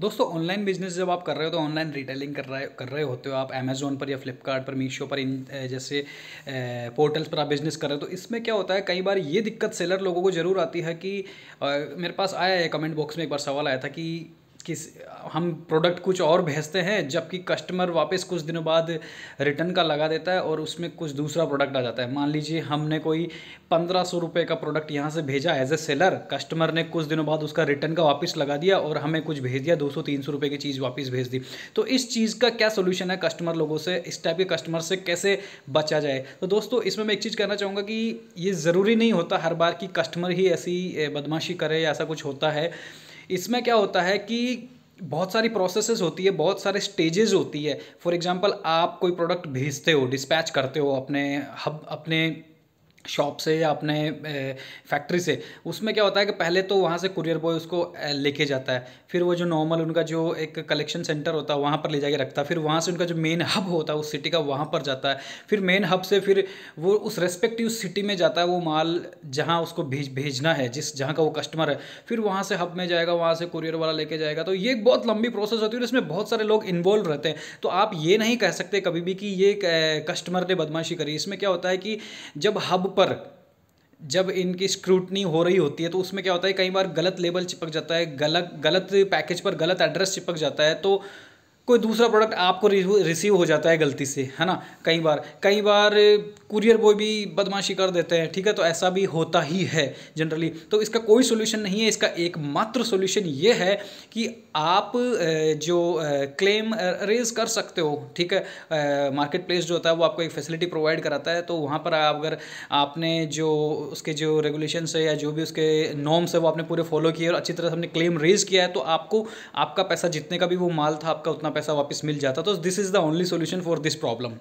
दोस्तों online business जब आप कर रहे हो तो ऑनलाइन रिटेलिंग कर रहे कर रहे होते हो आप अमेज़ोन पर या फ्लिपकार्ट पर मीशो पर इन जैसे पोर्टल्स पर आप बिज़नेस कर रहे हो तो इसमें क्या होता है कई बार ये दिक्कत सेलर लोगों को ज़रूर आती है कि मेरे पास आया है कमेंट बॉक्स में एक बार सवाल आया था कि किस हम प्रोडक्ट कुछ और भेजते हैं जबकि कस्टमर वापस कुछ दिनों बाद रिटर्न का लगा देता है और उसमें कुछ दूसरा प्रोडक्ट आ जाता है मान लीजिए हमने कोई पंद्रह सौ रुपये का प्रोडक्ट यहाँ से भेजा एज ए सेलर कस्टमर ने कुछ दिनों बाद उसका रिटर्न का वापस लगा दिया और हमें कुछ भेज दिया दो सौ तीन सौ रुपये की चीज़ वापस भेज दी तो इस चीज़ का क्या सोल्यूशन है कस्टमर लोगों से इस टाइप के कस्टमर से कैसे बचा जाए तो दोस्तों इसमें मैं एक चीज़ कहना चाहूँगा कि ये ज़रूरी नहीं होता हर बार कि कस्टमर ही ऐसी बदमाशी करे या ऐसा कुछ होता है इसमें क्या होता है कि बहुत सारी प्रोसेसेस होती है बहुत सारे स्टेजेस होती है फॉर एग्जांपल आप कोई प्रोडक्ट भेजते हो डिस्पैच करते हो अपने हब अपने शॉप से या अपने फैक्ट्री से उसमें क्या होता है कि पहले तो वहाँ से कुरियर बॉय उसको लेके जाता है फिर वो जो नॉर्मल उनका जो एक कलेक्शन सेंटर होता है वहाँ पर ले जाके रखता है फिर वहाँ से उनका जो मेन हब होता है उस सिटी का वहाँ पर जाता है फिर मेन हब से फिर वो उस रेस्पेक्टिव सिटी में जाता है वो माल जहाँ उसको भेज भेजना है जिस जहाँ का वो कस्टमर है फिर वहाँ से हब में जाएगा वहाँ से कुरियर वाला लेके जाएगा तो ये एक बहुत लंबी प्रोसेस होती है और इसमें बहुत सारे लोग इन्वॉल्व रहते हैं तो आप ये नहीं कह सकते कभी भी कि ये कस्टमर ने बदमाशी करी इसमें क्या होता है कि जब हब पर जब इनकी स्क्रूटनी हो रही होती है तो उसमें क्या होता है कई बार गलत लेबल चिपक जाता है गलत गलत पैकेज पर गलत एड्रेस चिपक जाता है तो कोई दूसरा प्रोडक्ट आपको रिसीव हो जाता है गलती से है ना कई बार कई बार कुरियर बॉय भी बदमाशी कर देते हैं ठीक है तो ऐसा भी होता ही है जनरली तो इसका कोई सोल्यूशन नहीं है इसका एकमात्र सोल्यूशन ये है कि आप जो क्लेम रेज कर सकते हो ठीक है मार्केट प्लेस जो होता है वो आपको एक फैसिलिटी प्रोवाइड कराता है तो वहाँ पर आप अगर आपने जो उसके जो रेगुलेशन है या जो भी उसके नॉर्म्स है वो आपने पूरे फॉलो किए और अच्छी तरह से हमने क्लेम रेज किया है तो आपको आपका पैसा जितने का भी वो माल था आपका उतना पैसा वापस मिल जाता तो this is the only solution for this problem